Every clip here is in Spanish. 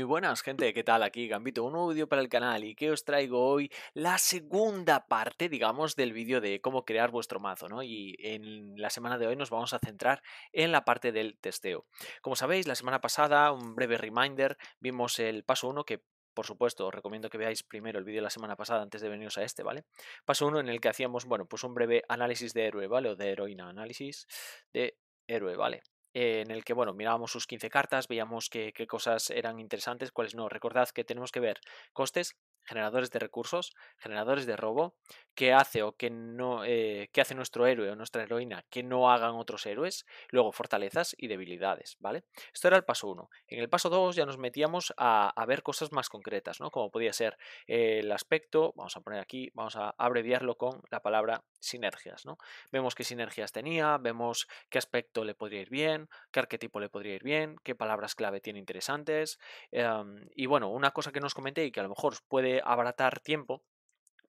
Muy buenas gente, ¿qué tal? Aquí Gambito, un nuevo vídeo para el canal y que os traigo hoy la segunda parte, digamos, del vídeo de cómo crear vuestro mazo, ¿no? Y en la semana de hoy nos vamos a centrar en la parte del testeo. Como sabéis, la semana pasada, un breve reminder, vimos el paso 1 que por supuesto, os recomiendo que veáis primero el vídeo de la semana pasada antes de veniros a este, ¿vale? Paso 1 en el que hacíamos, bueno, pues un breve análisis de héroe, ¿vale? O de heroína, análisis de héroe, ¿vale? en el que, bueno, mirábamos sus 15 cartas, veíamos qué cosas eran interesantes, cuáles no. Recordad que tenemos que ver costes, generadores de recursos, generadores de robo, qué hace o no, eh, hace nuestro héroe o nuestra heroína que no hagan otros héroes, luego fortalezas y debilidades, ¿vale? Esto era el paso 1. En el paso 2 ya nos metíamos a, ver cosas más concretas, ¿no? Como podía ser eh, el aspecto, vamos a poner aquí, vamos a abreviarlo con la palabra sinergias, ¿no? Vemos qué sinergias tenía, vemos qué aspecto le podría ir bien, qué arquetipo le podría ir bien, qué palabras clave tiene interesantes, em, y bueno, una cosa que nos comenté y que a lo mejor puede abaratar tiempo,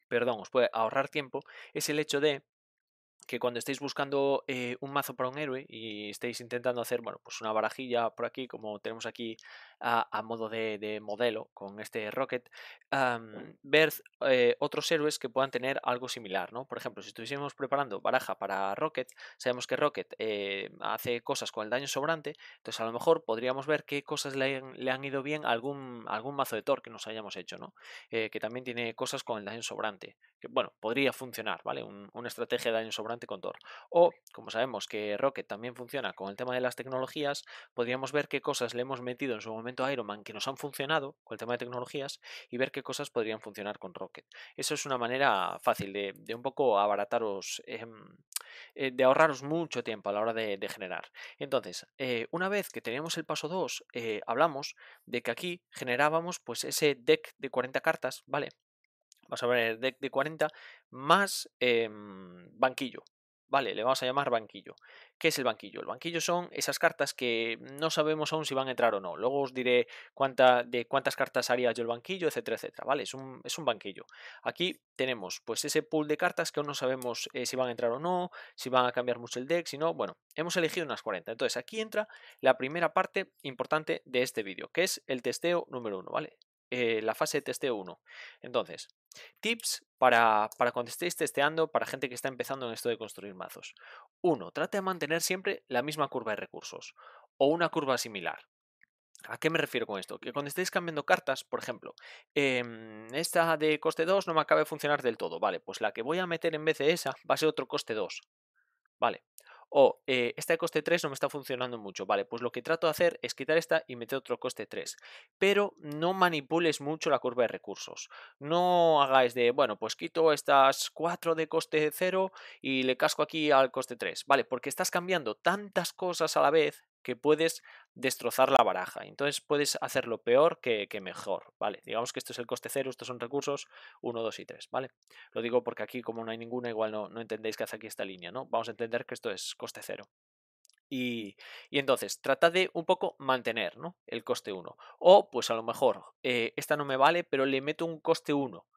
perdón, os puede ahorrar tiempo, es el hecho de que cuando estéis buscando eh, un mazo para un héroe y estéis intentando hacer, bueno, pues una barajilla por aquí, como tenemos aquí a, modo de, modelo con este Rocket, ver eh, otros héroes que puedan tener algo similar, ¿no? Por ejemplo, si estuviésemos preparando baraja para Rocket, sabemos que Rocket eh, hace cosas con el daño sobrante, entonces a lo mejor podríamos ver qué cosas le han, ido bien a algún, algún mazo de Thor que nos hayamos hecho, ¿no? Eh, que también tiene cosas con el daño sobrante, que bueno, podría funcionar, ¿vale? una estrategia de daño sobrante con Thor. O, como sabemos que Rocket también funciona con el tema de las tecnologías, podríamos ver qué cosas le hemos metido en su momento Ironman que nos han funcionado con el tema de tecnologías y ver qué cosas podrían funcionar con Rocket. Eso es una manera fácil de, un poco abarataros, em, eh, de ahorraros mucho tiempo a la hora de, generar. Entonces, eh, una vez que teníamos el paso 2, eh, hablamos de que aquí generábamos pues ese deck de 40 cartas, ¿vale? Vamos a ver, deck de 40 más em, banquillo, Vale, le vamos a llamar banquillo. ¿Qué es el banquillo? El banquillo son esas cartas que no sabemos aún si van a entrar o no. Luego os diré cuánta, de cuántas cartas haría yo el banquillo, etcétera, etcétera. Vale, es un, es un banquillo. Aquí tenemos pues ese pool de cartas que aún no sabemos eh, si van a entrar o no, si van a cambiar mucho el deck, si no. Bueno, hemos elegido unas 40. Entonces aquí entra la primera parte importante de este vídeo, que es el testeo número 1, ¿vale? Eh, la fase de testeo 1. Entonces, Tips para, para, cuando estéis testeando, para gente que está empezando en esto de construir mazos. 1. Trate de mantener siempre la misma curva de recursos o una curva similar. ¿A qué me refiero con esto? Que cuando estéis cambiando cartas, por ejemplo, em, esta de coste 2 no me acaba de funcionar del todo. Vale, pues la que voy a meter en vez de esa va a ser otro coste 2. Vale, o oh, eh, esta de coste 3 no me está funcionando mucho. Vale, pues lo que trato de hacer es quitar esta y meter otro coste 3. Pero no manipules mucho la curva de recursos. No hagáis de, bueno, pues quito estas 4 de coste 0 y le casco aquí al coste 3. Vale, porque estás cambiando tantas cosas a la vez que puedes destrozar la baraja. Entonces puedes hacerlo peor que, mejor, ¿vale? Digamos que esto es el coste cero, estos son recursos 1, 2 y 3, ¿vale? Lo digo porque aquí como no hay ninguna, igual no, entendéis que hace aquí esta línea, ¿no? Vamos a entender que esto es coste cero. Y, entonces, trata de un poco mantener ¿no? el coste 1. O, pues a lo mejor, eh, esta no me vale, pero le meto un coste 1.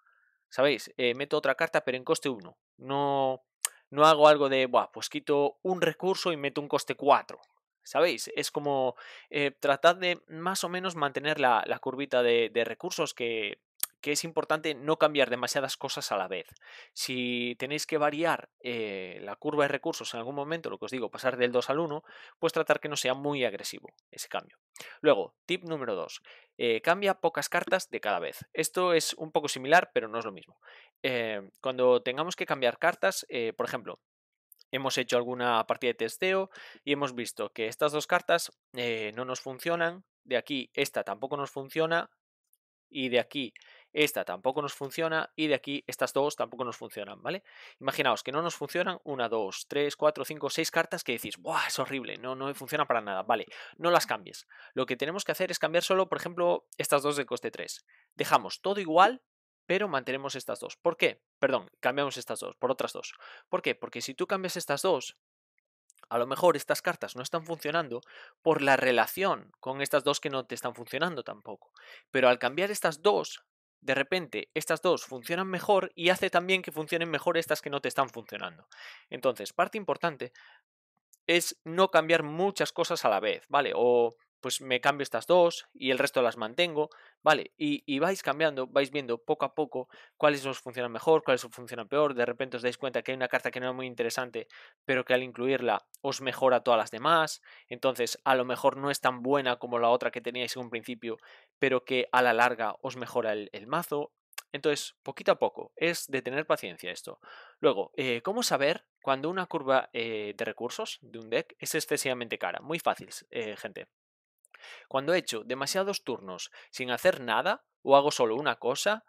¿Sabéis? Eh, meto otra carta, pero en coste 1. No, no hago algo de, Buah, pues quito un recurso y meto un coste 4. ¿Sabéis? Es como tratar eh, tratad de más o menos mantener la, curvita de, recursos que, es importante no cambiar demasiadas cosas a la vez. Si tenéis que variar eh, la curva de recursos en algún momento, lo que os digo, pasar del 2 al 1, pues tratar que no sea muy agresivo ese cambio. Luego, tip número 2, eh, cambia pocas cartas de cada vez. Esto es un poco similar, pero no es lo mismo. cuando tengamos que cambiar cartas, por ejemplo, hemos hecho alguna partida de testeo y hemos visto que estas dos cartas eh, no nos funcionan, de aquí esta tampoco nos funciona y de aquí esta tampoco nos funciona y de aquí estas dos tampoco nos funcionan, ¿vale? Imaginaos que no nos funcionan una, dos, tres, cuatro, cinco, seis cartas que decís, ¡buah, es horrible! No, no funciona para nada, ¿vale? No las cambies. Lo que tenemos que hacer es cambiar solo, por ejemplo, estas dos de coste 3. Dejamos todo igual pero mantenemos estas dos. ¿Por qué? Perdón, cambiamos estas dos por otras dos. ¿Por qué? Porque si tú cambias estas dos, a lo mejor estas cartas no están funcionando por la relación con estas dos que no te están funcionando tampoco. Pero al cambiar estas dos, de repente estas dos funcionan mejor y hace también que funcionen mejor estas que no te están funcionando. Entonces, parte importante es no cambiar muchas cosas a la vez, ¿vale? O pues me cambio estas dos y el resto las mantengo, ¿vale? Y, vais cambiando, vais viendo poco a poco cuáles os funcionan mejor, cuáles os funcionan peor, de repente os dais cuenta que hay una carta que no es muy interesante, pero que al incluirla os mejora todas las demás, entonces a lo mejor no es tan buena como la otra que teníais en un principio, pero que a la larga os mejora el, mazo, entonces, poquito a poco, es de tener paciencia esto. Luego, eh, ¿cómo saber cuando una curva eh, de recursos de un deck es excesivamente cara? Muy fácil, eh, gente. Cuando he hecho demasiados turnos sin hacer nada o hago solo una cosa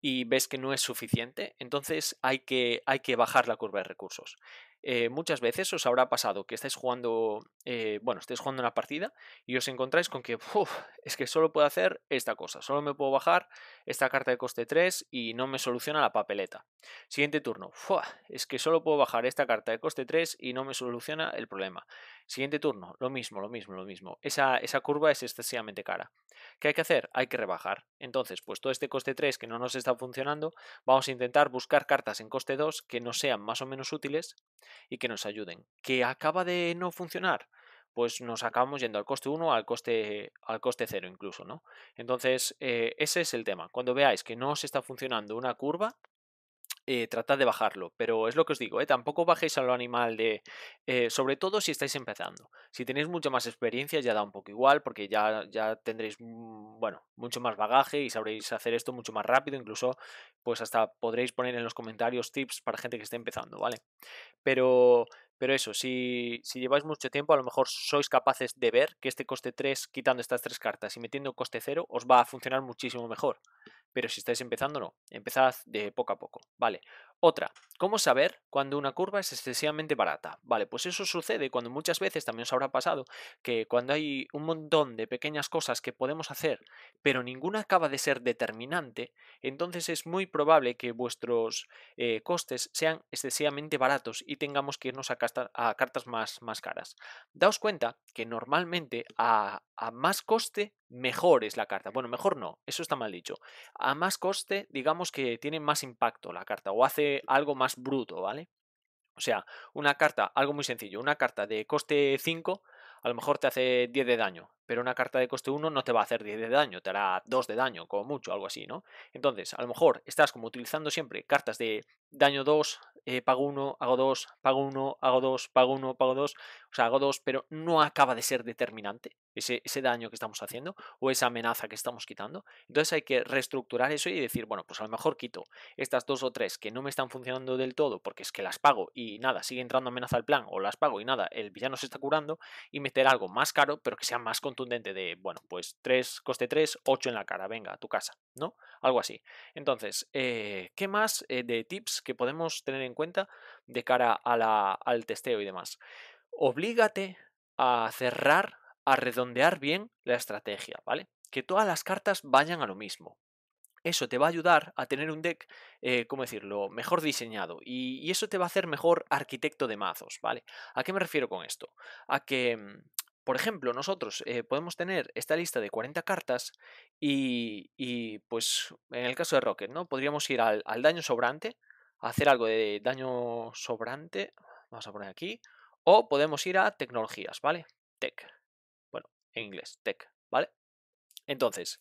y ves que no es suficiente, entonces hay que, hay que bajar la curva de recursos. Eh, muchas veces os habrá pasado que estáis jugando, eh, bueno, jugando una partida y os encontráis con que, es que solo puedo hacer esta cosa, solo me puedo bajar esta carta de coste 3 y no me soluciona la papeleta. Siguiente turno, es que solo puedo bajar esta carta de coste 3 y no me soluciona el problema. Siguiente turno, lo mismo, lo mismo, lo mismo. Esa, curva es excesivamente cara. ¿Qué hay que hacer? Hay que rebajar. Entonces, pues todo este coste 3 que no nos está funcionando, vamos a intentar buscar cartas en coste 2 que nos sean más o menos útiles y que nos ayuden. ¿Que acaba de no funcionar? pues nos acabamos yendo al coste 1 al coste al coste 0 incluso, ¿no? Entonces, eh, ese es el tema. Cuando veáis que no os está funcionando una curva, eh, tratad de bajarlo. Pero es lo que os digo, eh, tampoco bajéis a lo animal de, eh, sobre todo si estáis empezando. Si tenéis mucha más experiencia ya da un poco igual porque ya, ya tendréis, mm, bueno, mucho más bagaje y sabréis hacer esto mucho más rápido. Incluso, pues hasta podréis poner en los comentarios tips para gente que esté empezando, ¿vale? Pero... Pero eso, si, si, lleváis mucho tiempo, a lo mejor sois capaces de ver que este coste 3, quitando estas tres cartas y metiendo coste 0, os va a funcionar muchísimo mejor. Pero si estáis empezando, no. Empezad de poco a poco, ¿vale? Otra, ¿cómo saber cuando una curva es excesivamente barata? Vale, pues eso sucede cuando muchas veces también os habrá pasado que cuando hay un montón de pequeñas cosas que podemos hacer, pero ninguna acaba de ser determinante, entonces es muy probable que vuestros eh, costes sean excesivamente baratos y tengamos que irnos a, a cartas más, más, caras. Daos cuenta que normalmente a, a más coste mejor es la carta. Bueno, mejor no, eso está mal dicho. A más coste, digamos que tiene más impacto la carta o hace algo más bruto, ¿vale? O sea, una carta, algo muy sencillo, una carta de coste 5 a lo mejor te hace 10 de daño pero una carta de coste 1 no te va a hacer 10 de daño, te hará 2 de daño, como mucho, algo así, ¿no? Entonces, a lo mejor estás como utilizando siempre cartas de daño 2, eh, pago 1, hago 2, pago 1, hago 2, pago 1, pago 2, o sea, hago 2, pero no acaba de ser determinante ese, ese daño que estamos haciendo o esa amenaza que estamos quitando. Entonces hay que reestructurar eso y decir, bueno, pues a lo mejor quito estas 2 o 3 que no me están funcionando del todo porque es que las pago y nada, sigue entrando amenaza al plan o las pago y nada, el villano se está curando y meter algo más caro pero que sea más controlado dente de, bueno, pues 3, coste 3, 8 en la cara, venga, a tu casa, ¿no? Algo así. Entonces, eh, ¿qué más eh, de tips que podemos tener en cuenta de cara a al testeo y demás? Oblígate a cerrar, a redondear bien la estrategia, ¿vale? Que todas las cartas vayan a lo mismo. Eso te va a ayudar a tener un deck, eh, ¿cómo decirlo?, mejor diseñado. y, eso te va a hacer mejor arquitecto de mazos, ¿vale? ¿A qué me refiero con esto? A que mm, por ejemplo, nosotros eh, podemos tener esta lista de 40 cartas y, pues en el caso de Rocket, ¿no? Podríamos ir al, al daño sobrante, hacer algo de daño sobrante, vamos a poner aquí, o podemos ir a tecnologías, ¿vale? Tech. Bueno, en inglés, tech, ¿vale? Entonces,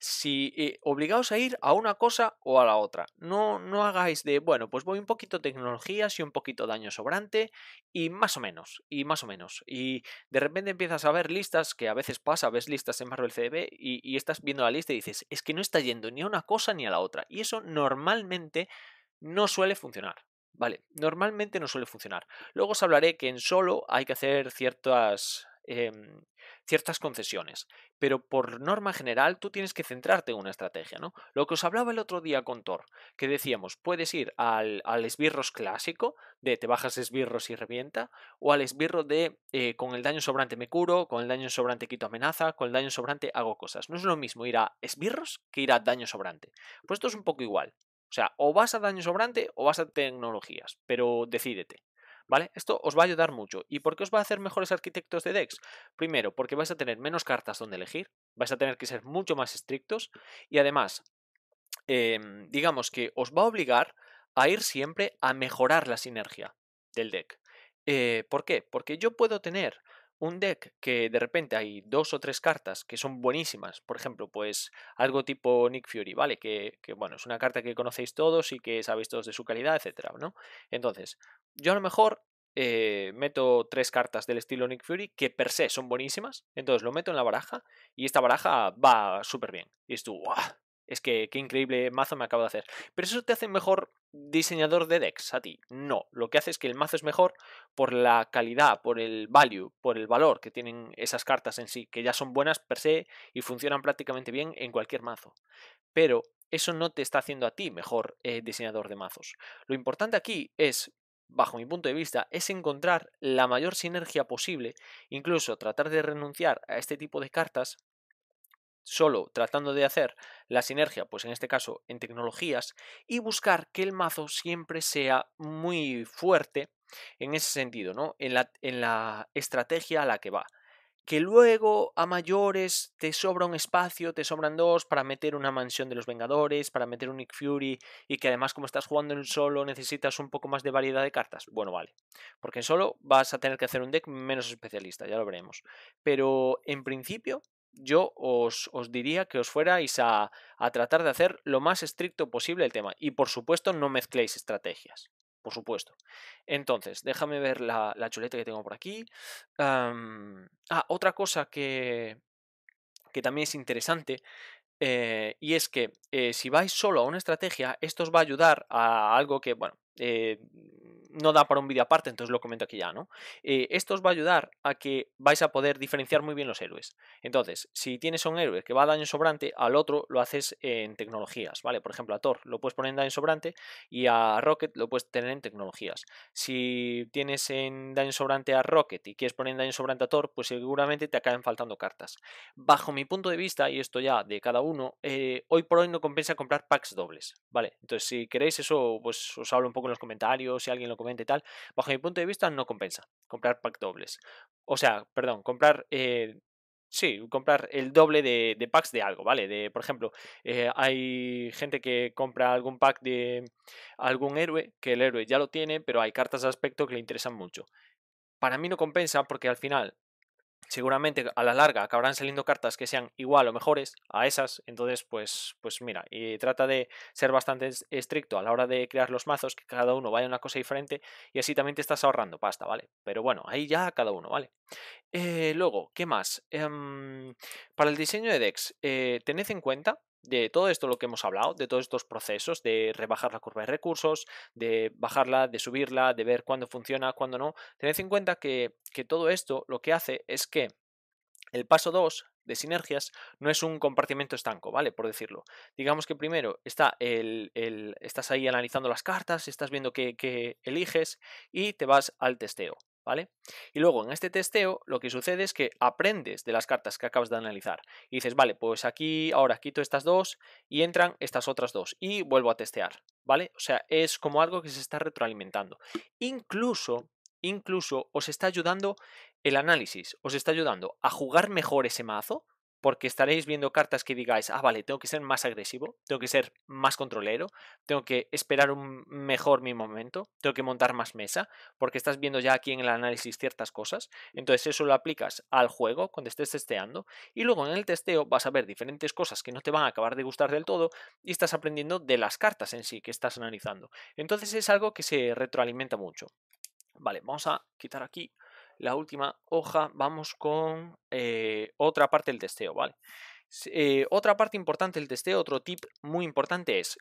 si eh, obligaos a ir a una cosa o a la otra. No, no hagáis de, bueno, pues voy un poquito tecnologías y un poquito daño sobrante y más o menos, y más o menos. Y de repente empiezas a ver listas, que a veces pasa, ves listas en Marvel CDB y estás viendo la lista y dices, es que no está yendo ni a una cosa ni a la otra. Y eso normalmente no suele funcionar. Vale, normalmente no suele funcionar. Luego os hablaré que en solo hay que hacer ciertas, Em, ciertas concesiones. Pero por norma general tú tienes que centrarte en una estrategia, ¿no? Lo que os hablaba el otro día con Thor, que decíamos, puedes ir al, esbirros clásico, de te bajas esbirros y revienta, o al esbirro de eh, con el daño sobrante me curo, con el daño sobrante quito amenaza, con el daño sobrante hago cosas. No es lo mismo ir a esbirros que ir a daño sobrante. Pues esto es un poco igual. O sea, o vas a daño sobrante o vas a tecnologías, pero decídete. ¿vale? Esto os va a ayudar mucho. ¿Y por qué os va a hacer mejores arquitectos de decks? Primero, porque vais a tener menos cartas donde elegir, vais a tener que ser mucho más estrictos y además, em, digamos que os va a obligar a ir siempre a mejorar la sinergia del deck. Eh, ¿Por qué? Porque yo puedo tener un deck que de repente hay dos o tres cartas que son buenísimas, por ejemplo, pues algo tipo Nick Fury, ¿vale? Que, bueno, es una carta que conocéis todos y que sabéis todos de su calidad, etcétera, ¿no? Entonces, yo a lo mejor eh, meto tres cartas del estilo Nick Fury que per se son buenísimas, entonces lo meto en la baraja y esta baraja va súper bien. Y es tú, ¡guau! es que qué increíble mazo me acabo de hacer. Pero eso te hace mejor diseñador de decks a ti. No, lo que hace es que el mazo es mejor por la calidad, por el value, por el valor que tienen esas cartas en sí, que ya son buenas per se y funcionan prácticamente bien en cualquier mazo. Pero eso no te está haciendo a ti mejor eh, diseñador de mazos. Lo importante aquí es bajo mi punto de vista, es encontrar la mayor sinergia posible, incluso tratar de renunciar a este tipo de cartas solo tratando de hacer la sinergia, pues en este caso en tecnologías, y buscar que el mazo siempre sea muy fuerte en ese sentido, ¿no? En la, estrategia a la que va. Que luego a mayores te sobra un espacio, te sobran dos para meter una mansión de los Vengadores, para meter un Nick Fury y que además como estás jugando en solo necesitas un poco más de variedad de cartas. Bueno, vale. Porque en solo vas a tener que hacer un deck menos especialista, ya lo veremos. Pero en principio yo os, diría que os fuerais a, tratar de hacer lo más estricto posible el tema. Y por supuesto, no mezcléis estrategias. Por supuesto. Entonces, déjame ver la, chuleta que tengo por aquí. ah, otra cosa que, también es interesante. Eh, y es que eh, si vais solo a una estrategia, esto os va a ayudar a algo que, bueno, eh, no da para un vídeo aparte, entonces lo comento aquí ya, ¿no? Eh, esto os va a ayudar a que vais a poder diferenciar muy bien los héroes. Entonces, si tienes un héroe que va a daño sobrante, al otro lo haces en tecnologías, ¿vale? Por ejemplo, a Thor lo puedes poner en daño sobrante y a Rocket lo puedes tener en tecnologías. Si tienes en daño sobrante a Rocket y quieres poner en daño sobrante a Thor, pues seguramente te acaben faltando cartas. Bajo mi punto de vista, y esto ya de cada uno, eh, hoy por hoy no compensa comprar packs dobles, ¿vale? Entonces, si queréis eso, pues os hablo un poco en los comentarios, si alguien lo Comente tal, bajo mi punto de vista no compensa comprar pack dobles. O sea, perdón, comprar... Eh, sí, comprar el doble de, packs de algo, ¿vale? De, por ejemplo, eh, hay gente que compra algún pack de algún héroe, que el héroe ya lo tiene, pero hay cartas de aspecto que le interesan mucho. Para mí no compensa porque al final seguramente a la larga acabarán saliendo cartas que sean igual o mejores a esas, entonces pues, pues mira, y eh, trata de ser bastante estricto a la hora de crear los mazos, que cada uno vaya a una cosa diferente y así también te estás ahorrando pasta, ¿vale? Pero bueno, ahí ya cada uno, ¿vale? Eh, luego, ¿qué más? Em, para el diseño de decks, eh, tened en cuenta de todo esto lo que hemos hablado, de todos estos procesos, de rebajar la curva de recursos, de bajarla, de subirla, de ver cuándo funciona, cuándo no, tened en cuenta que, todo esto lo que hace es que el paso 2 de sinergias no es un compartimento estanco, ¿vale? Por decirlo. Digamos que primero está el, el estás ahí analizando las cartas, estás viendo qué, qué, eliges y te vas al testeo. ¿vale? Y luego en este testeo lo que sucede es que aprendes de las cartas que acabas de analizar y dices, vale, pues aquí ahora quito estas dos y entran estas otras dos y vuelvo a testear, ¿vale? O sea, es como algo que se está retroalimentando. Incluso, incluso os está ayudando el análisis, os está ayudando a jugar mejor ese mazo, porque estaréis viendo cartas que digáis, ah, vale, tengo que ser más agresivo, tengo que ser más controlero, tengo que esperar un mejor mi momento, tengo que montar más mesa, porque estás viendo ya aquí en el análisis ciertas cosas. Entonces eso lo aplicas al juego cuando estés testeando y luego en el testeo vas a ver diferentes cosas que no te van a acabar de gustar del todo y estás aprendiendo de las cartas en sí que estás analizando. Entonces es algo que se retroalimenta mucho. Vale, vamos a quitar aquí la última hoja, vamos con eh, otra parte del testeo, ¿vale? Eh, otra parte importante del testeo, otro tip muy importante es,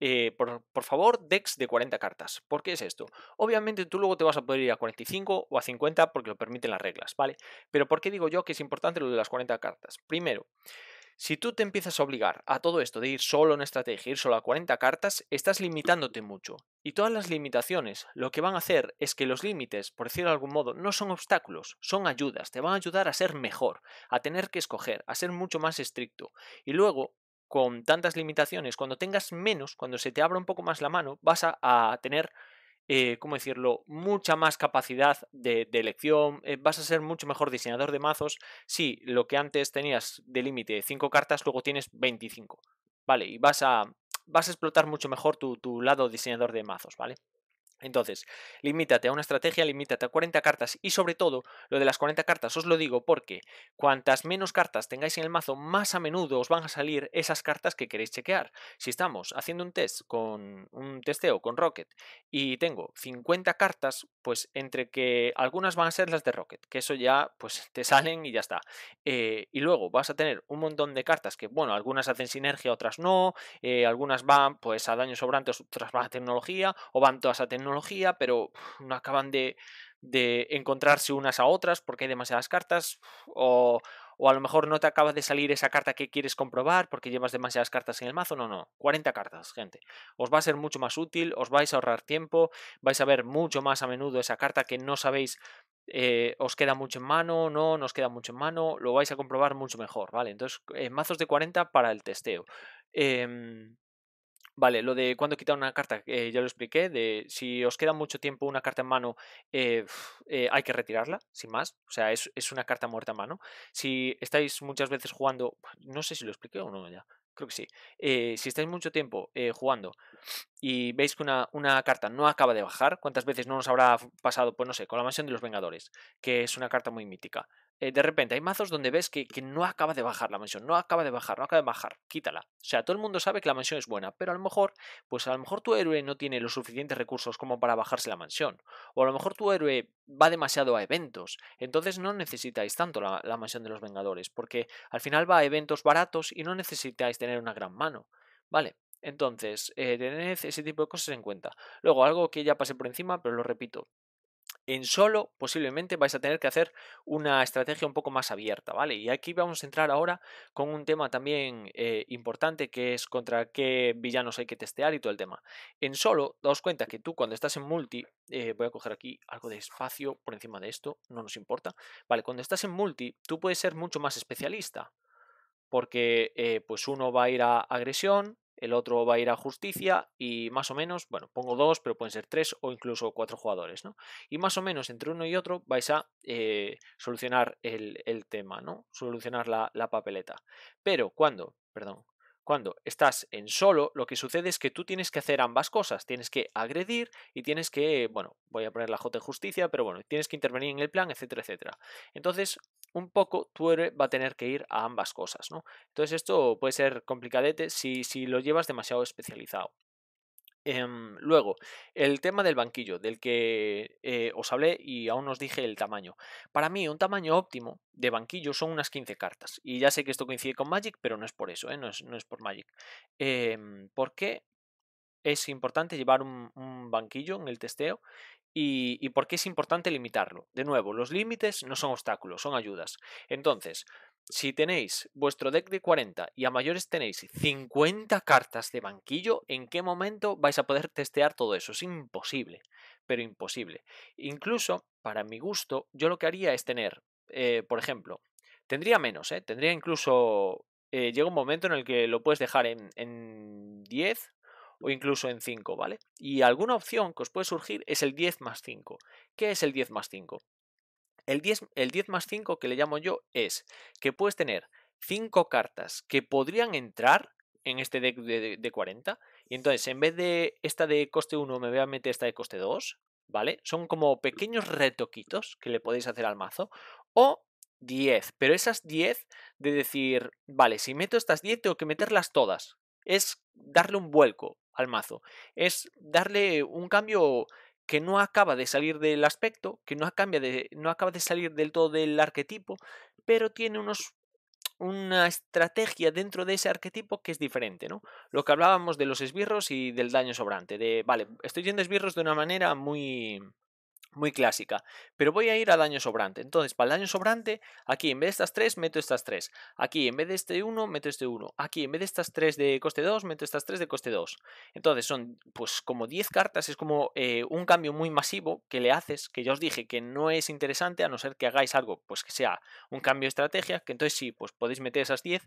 eh, por, por, favor, decks de 40 cartas. ¿Por qué es esto? Obviamente tú luego te vas a poder ir a 45 o a 50 porque lo permiten las reglas, ¿vale? Pero ¿por qué digo yo que es importante lo de las 40 cartas? Primero, si tú te empiezas a obligar a todo esto de ir solo en estrategia, ir solo a 40 cartas, estás limitándote mucho. Y todas las limitaciones lo que van a hacer es que los límites, por decirlo de algún modo, no son obstáculos, son ayudas, te van a ayudar a ser mejor, a tener que escoger, a ser mucho más estricto. Y luego, con tantas limitaciones, cuando tengas menos, cuando se te abra un poco más la mano, vas a tener eh, ¿cómo decirlo?, mucha más capacidad de, elección, eh, vas a ser mucho mejor diseñador de mazos si lo que antes tenías de límite 5 cartas, luego tienes 25, ¿vale? Y vas a, vas a explotar mucho mejor tu, tu lado diseñador de mazos, ¿vale? Entonces, limítate a una estrategia, limítate a 40 cartas y sobre todo, lo de las 40 cartas os lo digo porque cuantas menos cartas tengáis en el mazo, más a menudo os van a salir esas cartas que queréis chequear. Si estamos haciendo un test con un testeo con Rocket y tengo 50 cartas, pues entre que algunas van a ser las de Rocket, que eso ya pues te salen y ya está. Eh, y luego vas a tener un montón de cartas que, bueno, algunas hacen sinergia, otras no, eh, algunas van pues a daño sobrante, otras van a tecnología o van todas a tecnología pero no acaban de, encontrarse unas a otras porque hay demasiadas cartas, o, a lo mejor no te acaba de salir esa carta que quieres comprobar porque llevas demasiadas cartas en el mazo, no, no, 40 cartas, gente. Os va a ser mucho más útil, os vais a ahorrar tiempo, vais a ver mucho más a menudo esa carta que no sabéis eh, os queda mucho en mano, no, nos queda mucho en mano, lo vais a comprobar mucho mejor, ¿vale? Entonces, mazos de 40 para el testeo. Em, Vale, lo de cuándo quitar una carta, eh, ya lo expliqué, de si os queda mucho tiempo una carta en mano, eh, eh, hay que retirarla, sin más. O sea, es, una carta muerta en mano. Si estáis muchas veces jugando, no sé si lo expliqué o no ya, creo que sí. si estáis mucho tiempo jugando y veis que una, una, carta no acaba de bajar, ¿cuántas veces no nos habrá pasado? Pues no sé, con la mansión de los Vengadores, que es una carta muy mítica. Eh, de repente hay mazos donde ves que, no acaba de bajar la mansión, no acaba de bajar, no acaba de bajar, quítala. O sea, todo el mundo sabe que la mansión es buena, pero a lo mejor, pues a lo mejor tu héroe no tiene los suficientes recursos como para bajarse la mansión, o a lo mejor tu héroe va demasiado a eventos, entonces no necesitáis tanto la, mansión de los Vengadores, porque al final va a eventos baratos y no necesitáis tener una gran mano, ¿vale? Entonces, eh, tened ese tipo de cosas en cuenta. Luego, algo que ya pasé por encima, pero lo repito, en solo posiblemente vais a tener que hacer una estrategia un poco más abierta, ¿vale? Y aquí vamos a entrar ahora con un tema también eh, importante que es contra qué villanos hay que testear y todo el tema. En solo, daos cuenta que tú cuando estás en multi, eh, voy a coger aquí algo de espacio por encima de esto, no nos importa, ¿vale? Cuando estás en multi, tú puedes ser mucho más especialista, porque eh, pues uno va a ir a agresión, el otro va a ir a justicia y más o menos, bueno, pongo dos, pero pueden ser tres o incluso cuatro jugadores, ¿no? Y más o menos entre uno y otro vais a eh, solucionar el, tema, ¿no? Solucionar la, la papeleta. Pero cuando, perdón, cuando estás en solo, lo que sucede es que tú tienes que hacer ambas cosas. Tienes que agredir y tienes que, bueno, voy a poner la J de justicia, pero bueno, tienes que intervenir en el plan, etcétera, etcétera. Entonces, un poco héroe va a tener que ir a ambas cosas, ¿no? Entonces esto puede ser complicadete si, si lo llevas demasiado especializado. Em, luego, el tema del banquillo, del que eh, os hablé y aún os dije el tamaño. Para mí, un tamaño óptimo de banquillo son unas 15 cartas. Y ya sé que esto coincide con Magic, pero no es por eso, ¿eh? no, es, por Magic. Em, ¿Por qué es importante llevar un banquillo en el testeo? y, por qué es importante limitarlo. De nuevo, los límites no son obstáculos, son ayudas. Entonces, si tenéis vuestro deck de 40 y a mayores tenéis 50 cartas de banquillo, ¿en qué momento vais a poder testear todo eso? Es imposible, pero imposible. Incluso, para mi gusto, yo lo que haría es tener, eh, por ejemplo, tendría menos, ¿eh? tendría incluso... Eh, llega un momento en el que lo puedes dejar en, en 10 o incluso en 5, ¿vale? Y alguna opción que os puede surgir es el 10 más 5. ¿Qué es el 10 más 5? El 10, el 10 más 5 que le llamo yo es que puedes tener 5 cartas que podrían entrar en este deck de, de 40 y entonces en vez de esta de coste 1 me voy a meter esta de coste 2, ¿vale? Son como pequeños retoquitos que le podéis hacer al mazo o 10, pero esas 10 de decir, vale, si meto estas 10 tengo que meterlas todas. Es darle un vuelco, al mazo. Es darle un cambio que no acaba de salir del aspecto, que no acaba de, no acaba de salir del todo del arquetipo, pero tiene unos, una estrategia dentro de ese arquetipo que es diferente, ¿no? Lo que hablábamos de los esbirros y del daño sobrante, de, vale, estoy yendo esbirros de una manera muy muy clásica, pero voy a ir al daño sobrante. Entonces, para el daño sobrante, aquí en vez de estas 3, meto estas 3. Aquí en vez de este 1, meto este 1. Aquí en vez de estas 3 de coste 2, meto estas 3 de coste 2. Entonces, son pues como 10 cartas, es como eh, un cambio muy masivo que le haces, que ya os dije que no es interesante a no ser que hagáis algo, pues que sea un cambio de estrategia, que entonces sí, pues podéis meter esas 10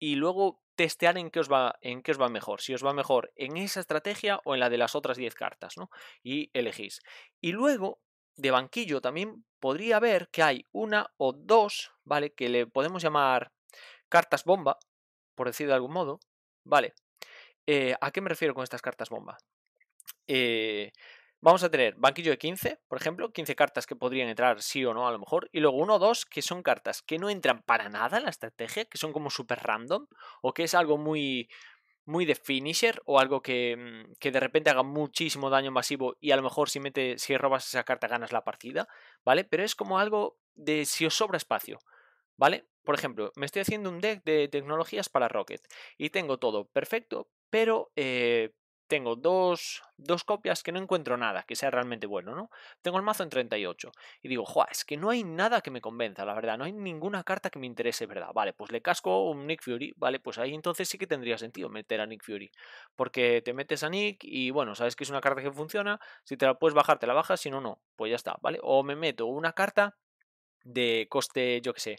y luego testear en qué os va, en qué os va mejor, si os va mejor en esa estrategia o en la de las otras 10 cartas, ¿no? Y elegís. Y luego, de banquillo también podría ver que hay una o dos, ¿vale? Que le podemos llamar cartas bomba, por decir de algún modo, ¿vale? Eh, ¿A qué me refiero con estas cartas bomba? Eh, Vamos a tener banquillo de 15, por ejemplo, 15 cartas que podrían entrar sí o no a lo mejor, y luego uno o dos que son cartas que no entran para nada en la estrategia, que son como súper random, o que es algo muy, muy de finisher, o algo que, mm, que, de repente haga muchísimo daño masivo y a lo mejor si, mete, si robas esa carta ganas la partida, ¿vale? Pero es como algo de si os sobra espacio, ¿vale? Por ejemplo, me estoy haciendo un deck de tecnologías para Rocket y tengo todo perfecto, pero eh, tengo dos, dos copias que no encuentro nada que sea realmente bueno, ¿no? Tengo el mazo en 38 y digo, Joa, es que no hay nada que me convenza, la verdad, no hay ninguna carta que me interese, ¿verdad? Vale, pues le casco un Nick Fury, vale, pues ahí entonces sí que tendría sentido meter a Nick Fury, porque te metes a Nick y bueno, sabes que es una carta que funciona, si te la puedes bajar, te la bajas, si no, no, pues ya está, ¿vale? O me meto una carta de coste, yo qué sé,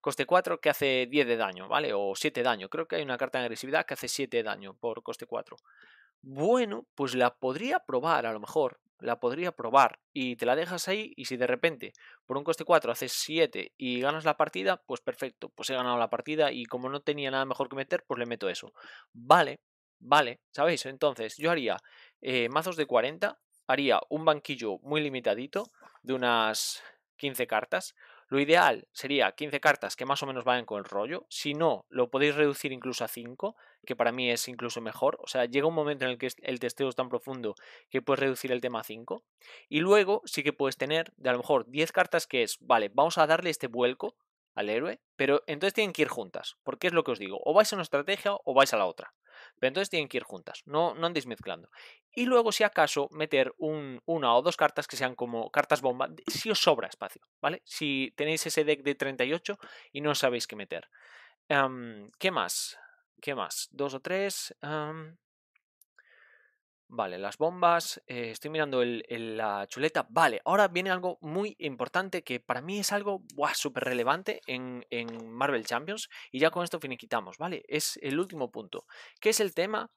coste 4 que hace 10 de daño, ¿vale? O 7 de daño. Creo que hay una carta de agresividad que hace 7 de daño por coste 4 bueno, pues la podría probar a lo mejor, la podría probar y te la dejas ahí y si de repente por un coste 4 haces 7 y ganas la partida, pues perfecto, pues he ganado la partida y como no tenía nada mejor que meter, pues le meto eso. Vale, vale, ¿sabéis? Entonces yo haría eh, mazos de 40, haría un banquillo muy limitadito de unas 15 cartas, lo ideal sería 15 cartas que más o menos vayan con el rollo. Si no, lo podéis reducir incluso a 5, que para mí es incluso mejor. O sea, llega un momento en el que el testeo es tan profundo que puedes reducir el tema a 5. Y luego sí que puedes tener, de a lo mejor, 10 cartas que es, vale, vamos a darle este vuelco al héroe, pero entonces tienen que ir juntas, porque es lo que os digo, o vais a una estrategia o vais a la otra. Pero entonces tienen que ir juntas, no, no andéis mezclando. Y luego, si acaso, meter una o dos cartas que sean como cartas bomba, si os sobra espacio, ¿vale? Si tenéis ese deck de 38 y no sabéis qué meter. Em, ¿Qué más? ¿Qué más? ¿Dos o tres? Em, Vale, las bombas, eh, estoy mirando la chuleta. Vale, ahora viene algo muy importante que para mí es algo súper relevante en, Marvel Champions. Y ya con esto finiquitamos, ¿vale? Es el último punto, que es el tema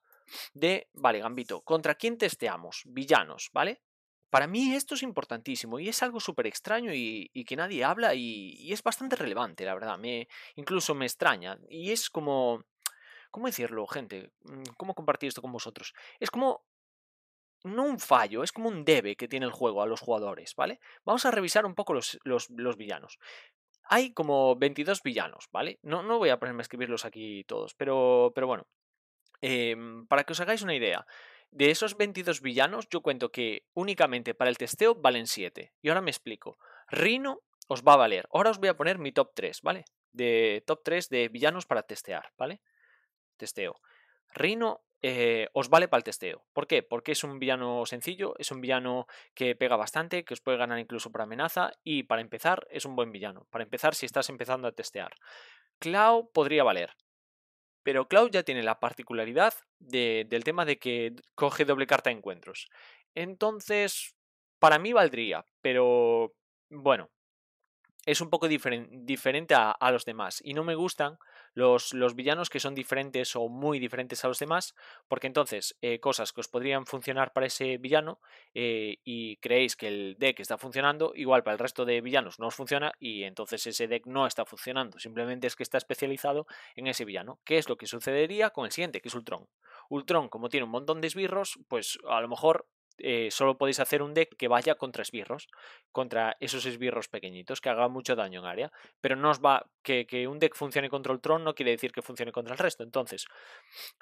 de, vale, Gambito, ¿contra quién testeamos? Villanos, ¿vale? Para mí esto es importantísimo y es algo súper extraño y, que nadie habla y, es bastante relevante, la verdad. Me, incluso me extraña y es como... ¿Cómo decirlo, gente? Mm, ¿Cómo compartir esto con vosotros? Es como no un fallo, es como un debe que tiene el juego a los jugadores, ¿vale? Vamos a revisar un poco los, villanos. Hay como 22 villanos, ¿vale? No, no, voy a ponerme a escribirlos aquí todos, pero, pero bueno. Em, para que os hagáis una idea, de esos 22 villanos yo cuento que únicamente para el testeo valen 7. Y ahora me explico. Rino os va a valer. Ahora os voy a poner mi top 3, ¿vale? De top 3 de villanos para testear, ¿vale? Testeo. Rino eh, os vale para el testeo. ¿Por qué? Porque es un villano sencillo, es un villano que pega bastante, que os puede ganar incluso por amenaza y para empezar es un buen villano. Para empezar si estás empezando a testear. Clau podría valer, pero Cloud ya tiene la particularidad del tema de que coge doble carta de encuentros. Entonces, para mí valdría, pero bueno, es un poco diferente a, los demás y no me gustan los, villanos que son diferentes o muy diferentes a los demás, porque entonces eh, cosas que os podrían funcionar para ese villano eh, y creéis que el deck está funcionando, igual para el resto de villanos no os funciona y entonces ese deck no está funcionando, simplemente es que está especializado en ese villano. ¿Qué es lo que sucedería con el siguiente, que es Ultron? Ultron, como tiene un montón de esbirros, pues a lo mejor eh, solo podéis hacer un deck que vaya contra esbirros, contra esos esbirros pequeñitos que hagan mucho daño en área, pero no os va que, que un deck funcione contra el tron no quiere decir que funcione contra el resto. Entonces,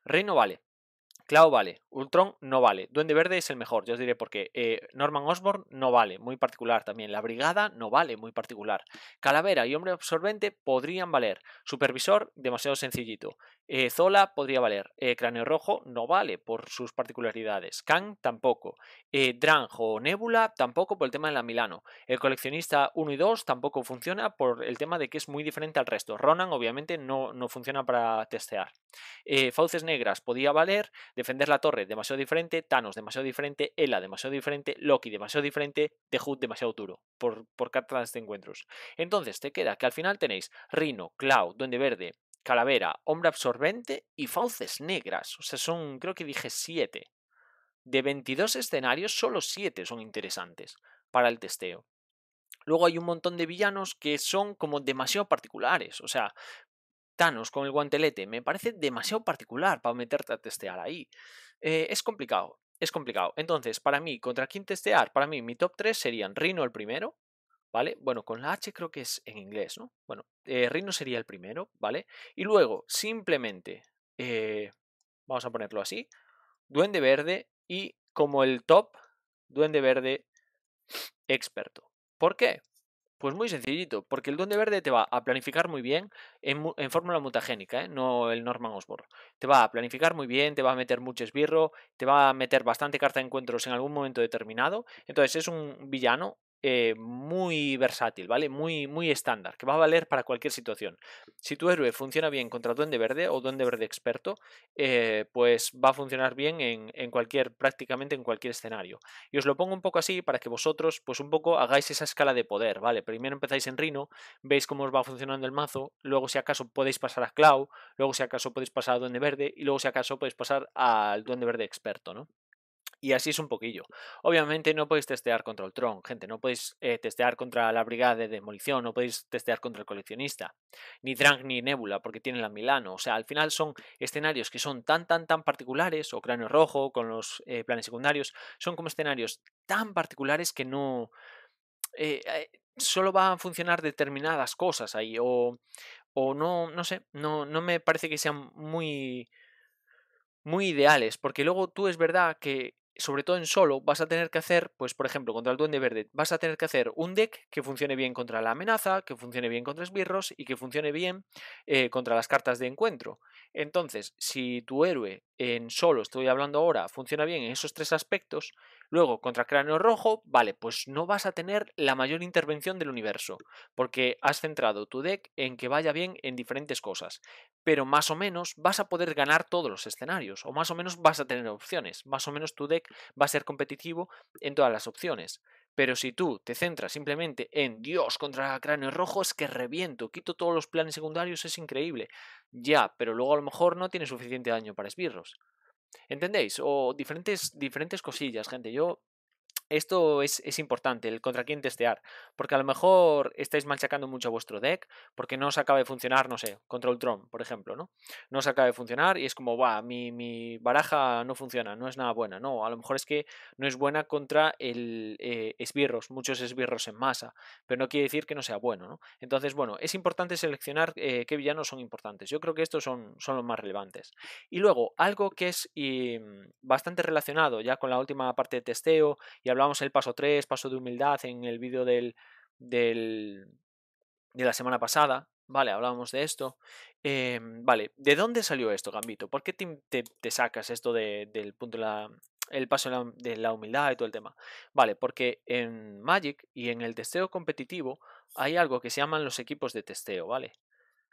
reino vale, Clau vale, Ultron no vale, Duende Verde es el mejor, yo os diré por qué. Eh, Norman Osborn no vale, muy particular también, La Brigada no vale, muy particular, Calavera y Hombre Absorbente podrían valer, Supervisor demasiado sencillito, eh, Zola podría valer, eh, Cráneo Rojo no vale por sus particularidades, Kang tampoco, Dranjo o Nebula tampoco por el tema de la Milano, el coleccionista 1 y 2 tampoco funciona por el tema de que es muy diferente al resto, Ronan obviamente no, no funciona para testear, Fauces Negras podía valer, Defender la torre, demasiado diferente. Thanos, demasiado diferente. Ela, demasiado diferente. Loki, demasiado diferente. Tehut, demasiado duro. Por, por cartas de encuentros. Entonces, te queda que al final tenéis Rino, Cloud, Duende Verde, Calavera, Hombre Absorbente y Fauces Negras. O sea, son, creo que dije, siete. De 22 escenarios, solo siete son interesantes para el testeo. Luego hay un montón de villanos que son como demasiado particulares. O sea, Thanos con el guantelete me parece demasiado particular para meterte a testear ahí. Eh, es complicado, es complicado. Entonces, para mí, ¿contra quién testear? Para mí, mi top 3 serían Rino el primero, ¿vale? Bueno, con la H creo que es en inglés, ¿no? Bueno, eh, Rino sería el primero, ¿vale? Y luego, simplemente, eh, vamos a ponerlo así, Duende Verde y como el top, Duende Verde experto. ¿Por qué? Pues muy sencillito, porque el de Verde te va a planificar muy bien en, fórmula mutagénica, ¿eh? no el Norman Osborn. Te va a planificar muy bien, te va a meter mucho esbirro, te va a meter bastante carta de encuentros en algún momento determinado. Entonces es un villano eh, muy versátil, ¿vale? Muy, muy estándar, que va a valer para cualquier situación. Si tu héroe funciona bien contra Duende Verde o Duende Verde Experto, eh, pues va a funcionar bien en, cualquier, prácticamente en cualquier escenario. Y os lo pongo un poco así para que vosotros, pues un poco hagáis esa escala de poder, ¿vale? Primero empezáis en rino, veis cómo os va funcionando el mazo, luego si acaso podéis pasar a Cloud, luego si acaso podéis pasar a Duende Verde y luego si acaso podéis pasar al Duende Verde Experto, ¿no? y así es un poquillo. Obviamente no podéis testear contra el Tron, gente, no podéis eh, testear contra la Brigada de Demolición, no podéis testear contra el Coleccionista, ni Drang ni Nebula, porque tienen la Milano. O sea, al final son escenarios que son tan, tan, tan particulares, o Cráneo Rojo, con los eh, planes secundarios, son como escenarios tan particulares que no... Eh, solo van a funcionar determinadas cosas ahí, o, o no, no sé, no, no me parece que sean muy muy ideales, porque luego tú es verdad que sobre todo en solo, vas a tener que hacer, pues por ejemplo, contra el Duende Verde, vas a tener que hacer un deck que funcione bien contra la amenaza, que funcione bien contra esbirros y que funcione bien eh, contra las cartas de encuentro. Entonces, si tu héroe en solo estoy hablando ahora funciona bien en esos tres aspectos, luego contra cráneo rojo, vale, pues no vas a tener la mayor intervención del universo, porque has centrado tu deck en que vaya bien en diferentes cosas, pero más o menos vas a poder ganar todos los escenarios, o más o menos vas a tener opciones, más o menos tu deck va a ser competitivo en todas las opciones. Pero si tú te centras simplemente en Dios contra cráneo rojo, es que reviento, quito todos los planes secundarios, es increíble. Ya, pero luego a lo mejor no tiene suficiente daño para esbirros. ¿Entendéis? O diferentes, diferentes cosillas, gente. Yo esto es, importante, el contra quién testear, porque a lo mejor estáis machacando mucho vuestro deck, porque no os acaba de funcionar, no sé, Control Tron, por ejemplo, ¿no? No os acaba de funcionar y es como, va, mi, mi, baraja no funciona, no es nada buena, no, a lo mejor es que no es buena contra el eh, esbirros, muchos esbirros en masa, pero no quiere decir que no sea bueno, ¿no? Entonces, bueno, es importante seleccionar eh, qué villanos son importantes, yo creo que estos son, son los más relevantes. Y luego, algo que es mm, bastante relacionado ya con la última parte de testeo y hablar. Vamos, el paso 3, paso de humildad en el vídeo del, del, de la semana pasada. Vale, hablábamos de esto. Em, vale, ¿de dónde salió esto, Gambito? ¿Por qué te, sacas esto del punto la, el paso de la, de la, humildad y todo el tema? Vale, porque en Magic y en el testeo competitivo hay algo que se llaman los equipos de testeo, ¿vale?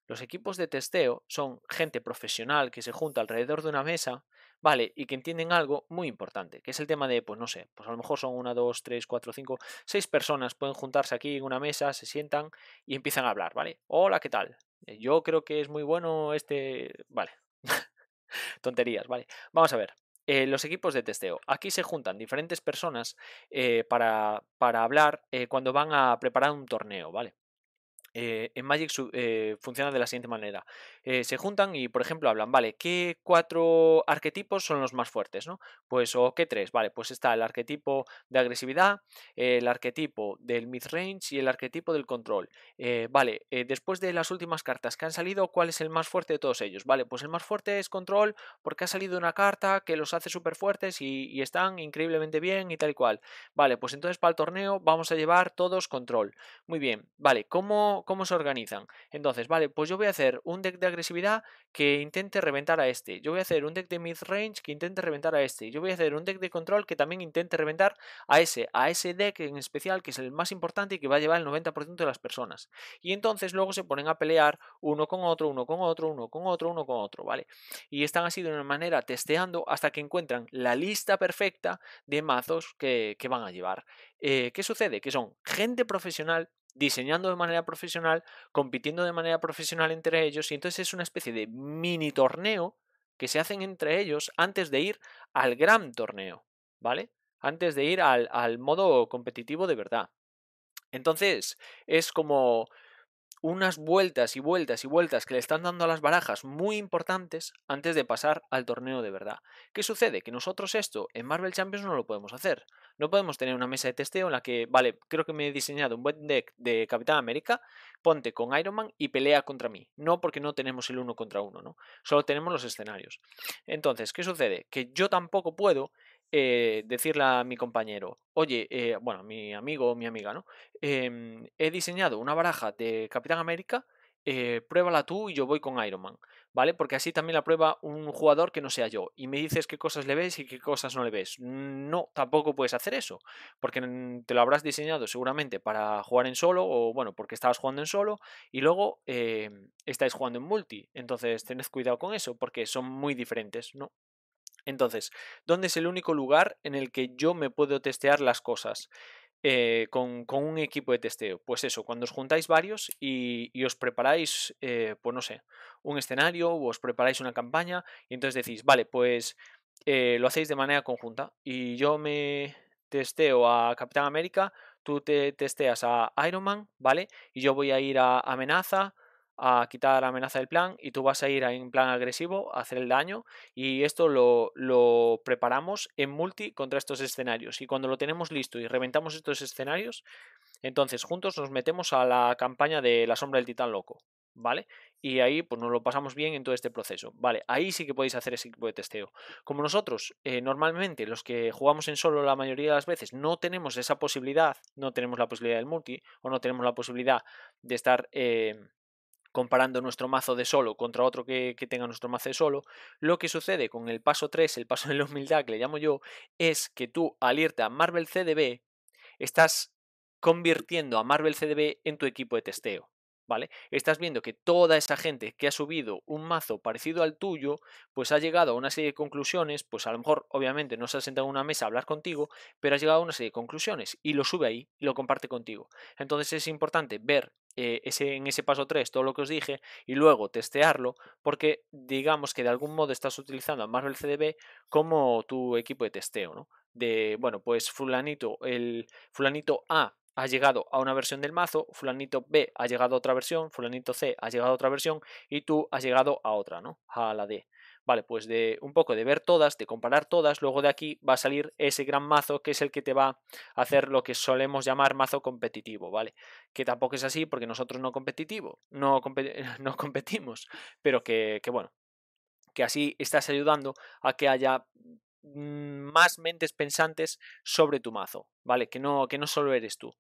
Los equipos de testeo son gente profesional que se junta alrededor de una mesa Vale, y que entienden algo muy importante, que es el tema de, pues no sé, pues a lo mejor son una, dos, tres, cuatro, cinco, seis personas, pueden juntarse aquí en una mesa, se sientan y empiezan a hablar, ¿vale? Hola, ¿qué tal? Eh, yo creo que es muy bueno este... Vale. Tonterías, ¿vale? Vamos a ver. Eh, los equipos de testeo. Aquí se juntan diferentes personas eh, para, hablar cuando van a preparar un torneo, ¿vale? Eh, en Magic eh, funciona de la siguiente manera. Eh, se juntan y, por ejemplo, hablan, vale, ¿qué cuatro arquetipos son los más fuertes? ¿no? Pues, o qué tres, vale, pues está el arquetipo de agresividad, el arquetipo del midrange y el arquetipo del control. vale, después de las últimas cartas que han salido, ¿cuál es el más fuerte de todos ellos? Vale, pues el más fuerte es control porque ha salido una carta que los hace súper fuertes y, y están increíblemente bien y tal y cual. Vale, pues entonces para el torneo vamos a llevar todos control. Muy bien, vale, ¿cómo cómo, se organizan. Entonces, vale, pues yo voy a hacer un deck de agresividad que intente reventar a este. Yo voy a hacer un deck de mid-range que intente reventar a este. Yo voy a hacer un deck de control que también intente reventar a ese. A ese deck en especial que es el más importante y que va a llevar el 90% de las personas. Y entonces luego se ponen a pelear uno con otro, uno con otro, uno con otro, uno con otro, ¿vale? Y están así de una manera testeando hasta que encuentran la lista perfecta de mazos que, van a llevar. Eh, ¿Qué sucede? Que son gente profesional diseñando de manera profesional, compitiendo de manera profesional entre ellos, y entonces es una especie de mini torneo que se hacen entre ellos antes de ir al gran torneo, ¿vale? Antes de ir al, al modo competitivo de verdad. Entonces, es como unas vueltas y vueltas y vueltas que le están dando a las barajas muy importantes antes de pasar al torneo de verdad. ¿Qué sucede? Que nosotros esto en Marvel Champions no lo podemos hacer. No podemos tener una mesa de testeo en la que, vale, creo que me he diseñado un buen deck de Capitán América, ponte con Iron Man y pelea contra mí. No porque no tenemos el uno contra uno, ¿no? Solo tenemos los escenarios. Entonces, ¿qué sucede? Que yo tampoco puedo eh, decirle a mi compañero, oye, eh, bueno, mi amigo o mi amiga, ¿no? Em, he diseñado una baraja de Capitán América, eh, pruébala tú y yo voy con Iron Man, ¿vale? Porque así también la prueba un jugador que no sea yo y me dices qué cosas le ves y qué cosas no le ves. No, tampoco puedes hacer eso, porque te lo habrás diseñado seguramente para jugar en solo o, bueno, porque estabas jugando en solo y luego em, estáis jugando en multi. Entonces, tened cuidado con eso, porque son muy diferentes, ¿no? Entonces, ¿dónde es el único lugar en el que yo me puedo testear las cosas? Eh, con, un equipo de testeo. Pues eso, cuando os juntáis varios y, os preparáis, eh, pues no sé, un escenario o os preparáis una campaña y entonces decís, vale, pues eh, lo hacéis de manera conjunta y yo me testeo a Capitán América, tú te testeas a Iron Man, ¿vale? Y yo voy a ir a Amenaza, a quitar la amenaza del plan y tú vas a ir en plan agresivo a hacer el daño y esto lo, preparamos en multi contra estos escenarios y cuando lo tenemos listo y reventamos estos escenarios entonces juntos nos metemos a la campaña de la sombra del titán loco ¿vale? Y ahí pues nos lo pasamos bien en todo este proceso, ¿vale? Ahí sí que podéis hacer ese tipo de testeo. Como nosotros, eh, normalmente los que jugamos en solo la mayoría de las veces no tenemos esa posibilidad, no tenemos la posibilidad del multi o no tenemos la posibilidad de estar... Eh, comparando nuestro mazo de solo contra otro que, tenga nuestro mazo de solo, lo que sucede con el paso 3, el paso de la humildad que le llamo yo, es que tú al irte a Marvel CDB estás convirtiendo a Marvel CDB en tu equipo de testeo. ¿Vale? Estás viendo que toda esa gente que ha subido un mazo parecido al tuyo, pues ha llegado a una serie de conclusiones, pues a lo mejor obviamente no se ha sentado en una mesa a hablar contigo, pero ha llegado a una serie de conclusiones y lo sube ahí y lo comparte contigo. Entonces es importante ver eh, en ese paso 3 todo lo que os dije y luego testearlo porque digamos que de algún modo estás utilizando a Marvel CDB como tu equipo de testeo, ¿no? De, bueno, pues fulanito, el fulanito A ha llegado a una versión del mazo, fulanito B ha llegado a otra versión, fulanito C ha llegado a otra versión y tú has llegado a otra, ¿no? A la D. Vale, pues de un poco de ver todas, de comparar todas, luego de aquí va a salir ese gran mazo que es el que te va a hacer lo que solemos llamar mazo competitivo, ¿vale? Que tampoco es así porque nosotros no competitivo, no, no competimos, pero que, bueno, que así estás ayudando a que haya más mentes pensantes sobre tu mazo, ¿vale? Que no, que no solo eres tú.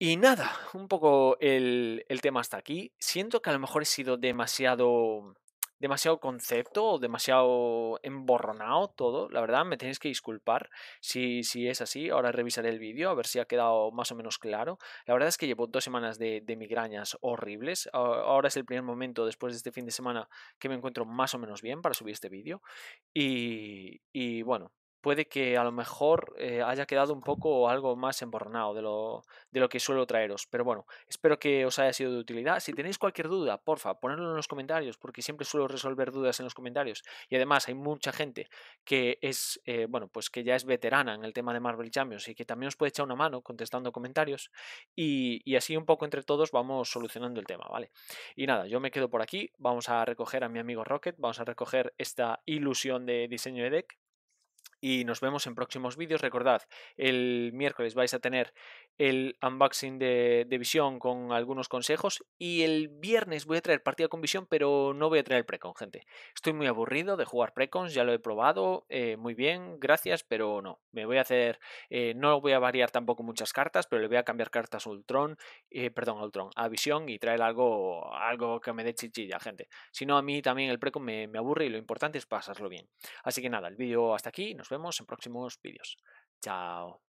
Y nada, un poco el, el tema hasta aquí. Siento que a lo mejor he sido demasiado demasiado concepto, o demasiado emborronado todo. La verdad, me tenéis que disculpar si, si es así. Ahora revisaré el vídeo a ver si ha quedado más o menos claro. La verdad es que llevo dos semanas de, migrañas horribles. Ahora es el primer momento después de este fin de semana que me encuentro más o menos bien para subir este vídeo. Y, y bueno, puede que a lo mejor eh, haya quedado un poco o algo más emborronado de lo, de lo que suelo traeros. Pero bueno, espero que os haya sido de utilidad. Si tenéis cualquier duda, porfa, ponedlo en los comentarios, porque siempre suelo resolver dudas en los comentarios. Y además hay mucha gente que es, eh, bueno, pues que ya es veterana en el tema de Marvel Champions y que también os puede echar una mano contestando comentarios. Y, y así un poco entre todos vamos solucionando el tema, ¿vale? Y nada, yo me quedo por aquí. Vamos a recoger a mi amigo Rocket, vamos a recoger esta ilusión de diseño de deck y nos vemos en próximos vídeos. Recordad, el miércoles vais a tener el unboxing de, visión con algunos consejos y el viernes voy a traer partida con visión, pero no voy a traer precon, gente. Estoy muy aburrido de jugar precons, ya lo he probado, eh, muy bien, gracias, pero no. Me voy a hacer, eh, no voy a variar tampoco muchas cartas, pero le voy a cambiar cartas a Ultron, eh, perdón, Ultron, a visión y traer algo, algo que me dé chichilla, gente. Si no, a mí también el precon me, me aburre y lo importante es pasarlo bien. Así que nada, el vídeo hasta aquí, vemos en próximos vídeos. Chao.